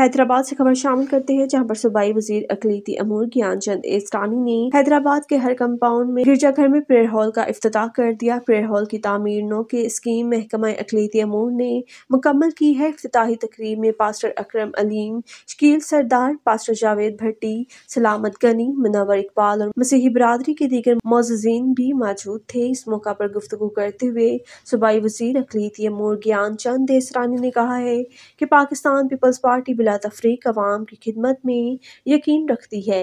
हैदराबाद से खबर शामिल करते हैं जहां पर सूबाई वजीर अकलीती अमूर ज्ञान चंद एस्टानी ने हैदराबाद के हर कंपाउंड में गिरजाघर में प्रेयर हॉल का अफ्ताह कर दिया प्रेयर हॉल की तमीर नो के स्कीम महकमा अकलीती अमूर ने मुकम्मल की है अफ्ताही तकरीब में पास्टर अक्रम अलीम शकील सरदार पास्टर जावेद भट्टी सलामत गनी मुनावर इकबाल और मसीही बरदरी के दीगर मोजीन भी मौजूद थे इस मौका पर गुफ्तु करते हुए सूबाई वजीर अकलीती अमूर ज्ञान चंद एसरानी ने कहा है कि पाकिस्तान पीपल्स पार्टी बिला तफरीक अवाम की खिदमत में यकीन रखती है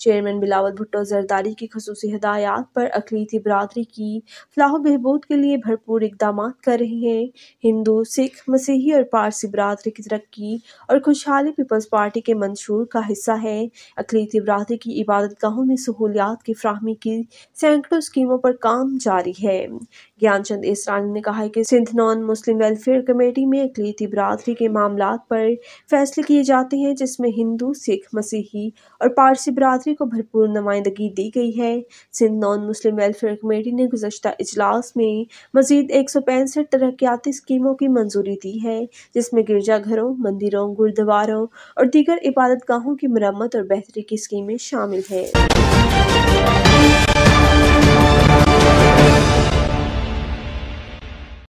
चेयरमैन बिलावल भुट्टो जरदारी की खसूस हदायत पर अकलीती बरदरी की फलाह बहबूद के लिए भरपूर इकदाम कर रहे हैं हिंदू सिख मसीही और पारसी बरदरी की तरक्की और खुशहाली पीपल्स पार्टी के मंशूर का हिस्सा है अकलीती बरदरी की इबादत गाहों में सहूलियात की फ्राहमी की सैकड़ों स्कीमों पर काम जारी है ज्ञानचंद इसरानी ने कहा है कि Sindh non Muslim welfare committee में अकलीती बरदरी के मामला पर फैसले किए जाते हैं जिसमें हिंदू सिख मसीही और पारसी बरदरी को भरपूर नुमाइंदगी दी गई है Sindh non Muslim welfare committee ने गुजशत इजलास में मजीद एक सौ पैंसठ तरक्याती स्कीमों की मंजूरी दी है जिसमें गिरजाघरों मंदिरों गुरुद्वारों और दीगर इबादत गाहों की मरम्मत और बेहतरी की स्कीमें शामिल हैं